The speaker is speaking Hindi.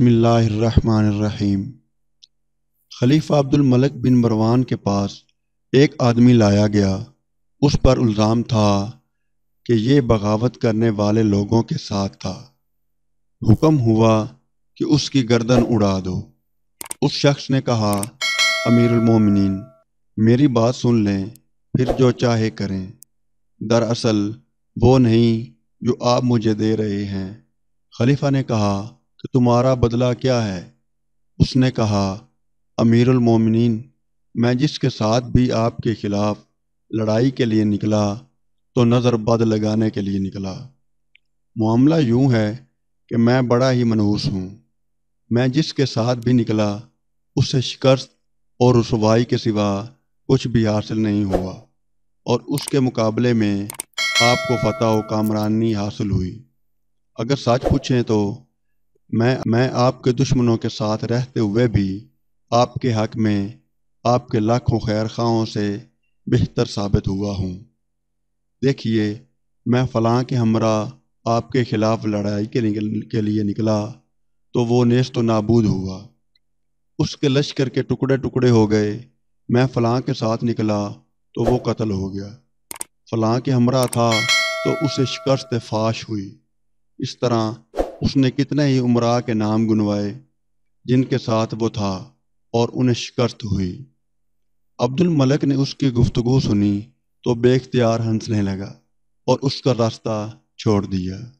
बसमीम खलीफा अब्दुल मलिक बिन मरवान के पास एक आदमी लाया गया उस पर इल्ज़ाम था कि ये बगावत करने वाले लोगों के साथ था हुक्म हुआ कि उसकी गर्दन उड़ा दो उस शख्स ने कहा अमीरमिन मेरी बात सुन लें फिर जो चाहे करें दरअसल वो नहीं जो आप मुझे दे रहे हैं खलीफा ने कहा कि तुम्हारा बदला क्या है उसने कहा अमीरमिन मैं जिसके साथ भी आपके खिलाफ लड़ाई के लिए निकला तो नज़रबद लगाने के लिए निकला मामला यूं है कि मैं बड़ा ही मनहूस हूँ मैं जिसके साथ भी निकला उससे शिकस्त और रसवाई के सिवा कुछ भी हासिल नहीं हुआ और उसके मुकाबले में आपको फतह व कामरानी हासिल हुई अगर सच पूछें तो मैं मैं आपके दुश्मनों के साथ रहते हुए भी आपके हक में आपके लाखों खैर खाओं से बेहतर साबित हुआ हूँ देखिए मैं फ़लाँ के हमरा आपके ख़िलाफ़ लड़ाई के, के लिए निकला तो वो नेस्त तो नाबूद हुआ उसके लश्कर के टुकड़े टुकड़े हो गए मैं फ़लाँ के साथ निकला तो वो कत्ल हो गया फ़लाँ के हमरा था तो उसे शिकस्त फाश हुई इस तरह उसने कितने ही उमरा के नाम गुनवाए जिनके साथ वो था और उन्हें शिकस्त हुई अब्दुल मलिक ने उसकी गुफ्तगु सुनी तो बेख्तियार हंसने लगा और उसका रास्ता छोड़ दिया